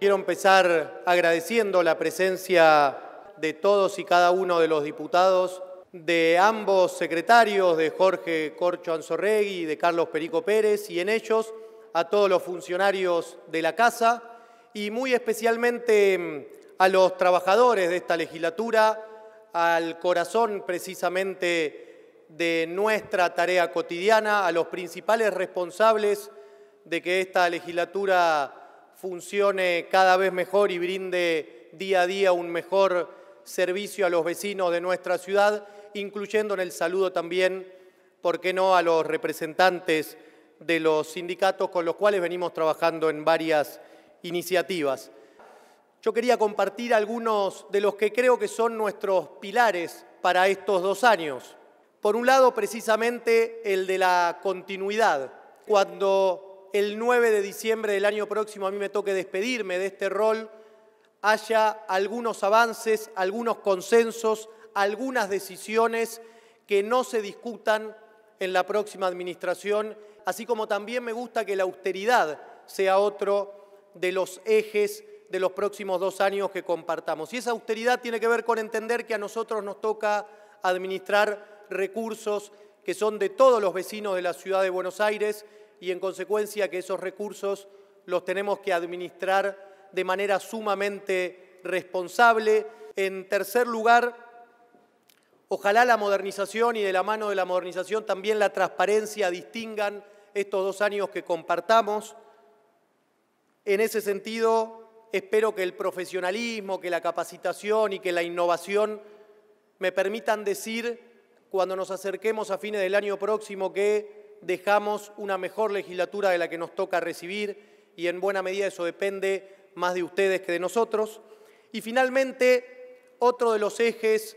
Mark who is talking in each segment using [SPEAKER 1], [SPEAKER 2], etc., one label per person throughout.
[SPEAKER 1] Quiero empezar agradeciendo la presencia de todos y cada uno de los diputados, de ambos secretarios, de Jorge Corcho Anzorregui y de Carlos Perico Pérez, y en ellos a todos los funcionarios de la Casa y muy especialmente mm, a los trabajadores de esta legislatura, al corazón precisamente de nuestra tarea cotidiana, a los principales responsables de que esta legislatura funcione cada vez mejor y brinde día a día un mejor servicio a los vecinos de nuestra ciudad, incluyendo en el saludo también, ¿por qué no?, a los representantes de los sindicatos con los cuales venimos trabajando en varias iniciativas. Yo quería compartir algunos de los que creo que son nuestros pilares para estos dos años. Por un lado, precisamente el de la continuidad. Cuando el 9 de diciembre del año próximo a mí me toque despedirme de este rol, haya algunos avances, algunos consensos, algunas decisiones que no se discutan en la próxima administración, así como también me gusta que la austeridad sea otro de los ejes de los próximos dos años que compartamos. Y esa austeridad tiene que ver con entender que a nosotros nos toca administrar recursos que son de todos los vecinos de la ciudad de Buenos Aires y en consecuencia que esos recursos los tenemos que administrar de manera sumamente responsable. En tercer lugar, Ojalá la modernización y de la mano de la modernización también la transparencia distingan estos dos años que compartamos. En ese sentido, espero que el profesionalismo, que la capacitación y que la innovación me permitan decir cuando nos acerquemos a fines del año próximo que dejamos una mejor legislatura de la que nos toca recibir y en buena medida eso depende más de ustedes que de nosotros. Y finalmente, otro de los ejes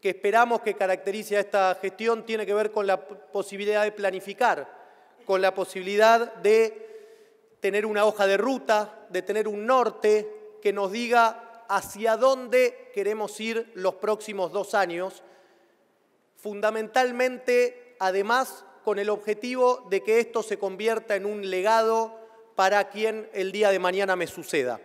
[SPEAKER 1] que esperamos que caracterice a esta gestión tiene que ver con la posibilidad de planificar, con la posibilidad de tener una hoja de ruta, de tener un norte que nos diga hacia dónde queremos ir los próximos dos años, fundamentalmente, además, con el objetivo de que esto se convierta en un legado para quien el día de mañana me suceda.